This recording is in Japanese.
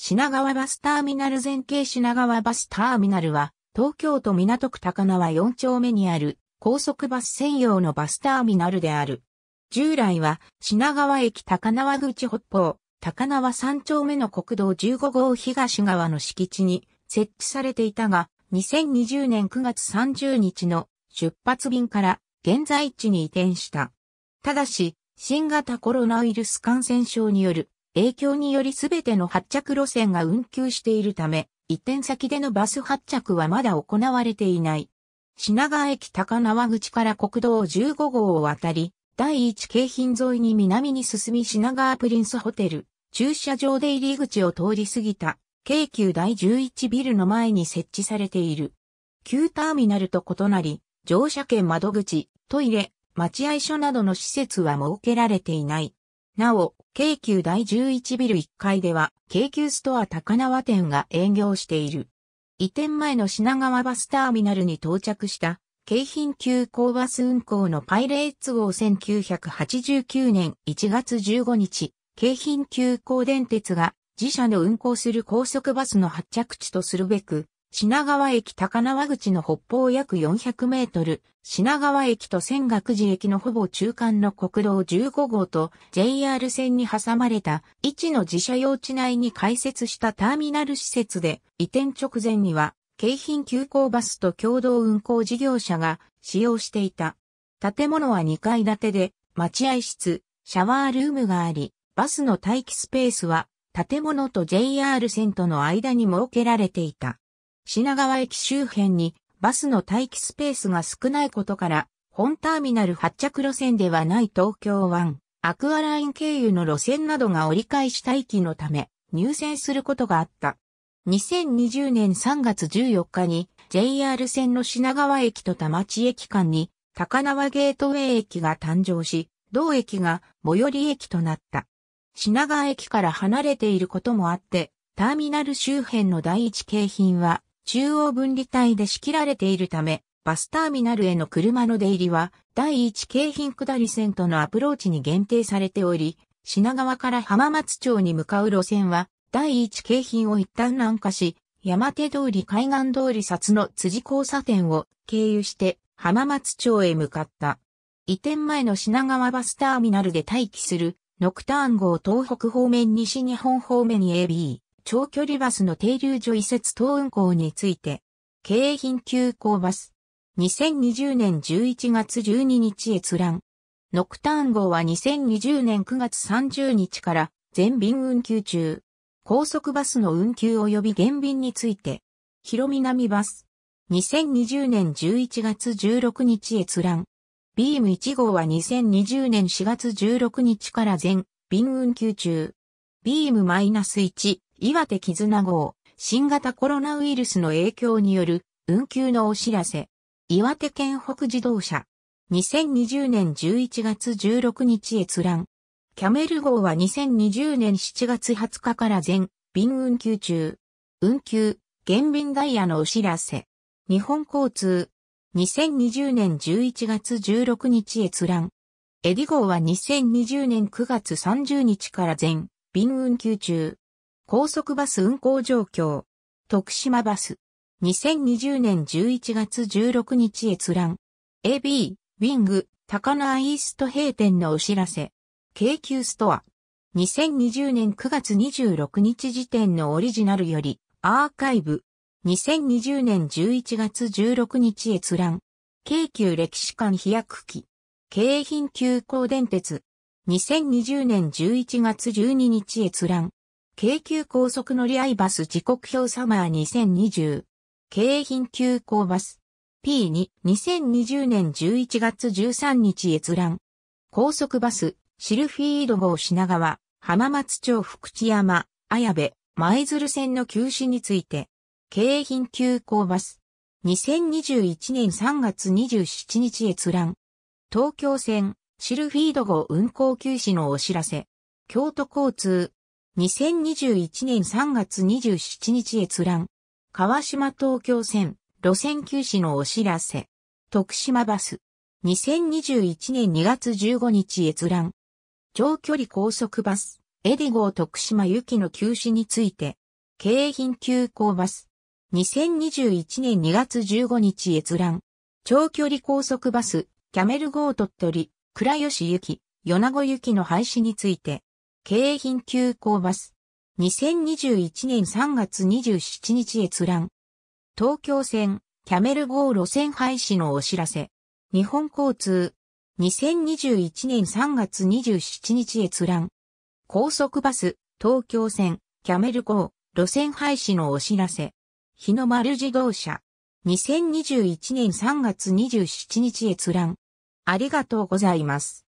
品川バスターミナル前景品川バスターミナルは、東京都港区高輪4丁目にある高速バス専用のバスターミナルである。従来は品川駅高輪口北方、高輪3丁目の国道15号東側の敷地に設置されていたが、2020年9月30日の出発便から現在地に移転した。ただし、新型コロナウイルス感染症による影響によりすべての発着路線が運休しているため、移転先でのバス発着はまだ行われていない。品川駅高輪口から国道15号を渡り、第一京浜沿いに南に進み品川プリンスホテル、駐車場で入り口を通り過ぎた、京急第11ビルの前に設置されている。旧ターミナルと異なり、乗車券窓口、トイレ、待合所などの施設は設けられていない。なお、京急第11ビル1階では、京急ストア高輪店が営業している。移転前の品川バスターミナルに到着した、京浜急行バス運行のパイレーツ号1989年1月15日、京浜急行電鉄が自社の運行する高速バスの発着地とするべく、品川駅高輪口の北方約400メートル、品川駅と仙岳寺駅のほぼ中間の国道15号と JR 線に挟まれた位置の自社用地内に開設したターミナル施設で移転直前には京浜急行バスと共同運行事業者が使用していた。建物は2階建てで待合室、シャワールームがあり、バスの待機スペースは建物と JR 線との間に設けられていた。品川駅周辺にバスの待機スペースが少ないことから、本ターミナル発着路線ではない東京湾、アクアライン経由の路線などが折り返し待機のため入線することがあった。2020年3月14日に JR 線の品川駅と田町駅間に高輪ゲートウェイ駅が誕生し、同駅が最寄り駅となった。品川駅から離れていることもあって、ターミナル周辺の第一景品は中央分離帯で仕切られているため、バスターミナルへの車の出入りは、第一京浜下り線とのアプローチに限定されており、品川から浜松町に向かう路線は、第一京浜を一旦南下し、山手通り海岸通り札の辻交差点を経由して浜松町へ向かった。移転前の品川バスターミナルで待機するノクターン号東北方面西日本方面に AB。長距離バスの停留所移設等運行について、京浜急行バス、2020年11月12日閲覧。ノクターン号は2020年9月30日から全便運休中。高速バスの運休及び減便について、広南バス、2020年11月16日閲覧。ビーム1号は2020年4月16日から全便運休中。ビームマイナス -1、岩手絆号、新型コロナウイルスの影響による運休のお知らせ。岩手県北自動車。2020年11月16日閲覧。キャメル号は2020年7月20日から全便運休中。運休、減便ダイヤのお知らせ。日本交通。2020年11月16日閲覧。エディ号は2020年9月30日から全便運休中。高速バス運行状況。徳島バス。2020年11月16日閲覧。AB、ウィング、高アイースト閉店のお知らせ。京急ストア。2020年9月26日時点のオリジナルより、アーカイブ。2020年11月16日閲覧。京急歴史館飛躍機。京浜急行電鉄。2020年11月12日閲覧。京急高速乗り合いバス時刻表サマー2020。京浜急行バス。P2、2020年11月13日閲覧。高速バス、シルフィード号品川、浜松町福知山、綾部、舞鶴線の休止について。京浜急行バス。2021年3月27日閲覧。東京線、シルフィード号運行休止のお知らせ。京都交通、2021年3月27日閲覧。川島東京線、路線休止のお知らせ。徳島バス。2021年2月15日閲覧。長距離高速バス、エディゴー徳島行きの休止について、京浜急行バス。2021年2月15日閲覧。長距離高速バス、キャメル号鳥取、倉吉行き、米子行きの廃止について、京浜急行バス。2021年3月27日閲覧。東京線、キャメル号路線廃止のお知らせ。日本交通。2021年3月27日閲覧。高速バス、東京線、キャメル号、路線廃止のお知らせ。日の丸自動車。2021年3月27日閲覧。ありがとうございます。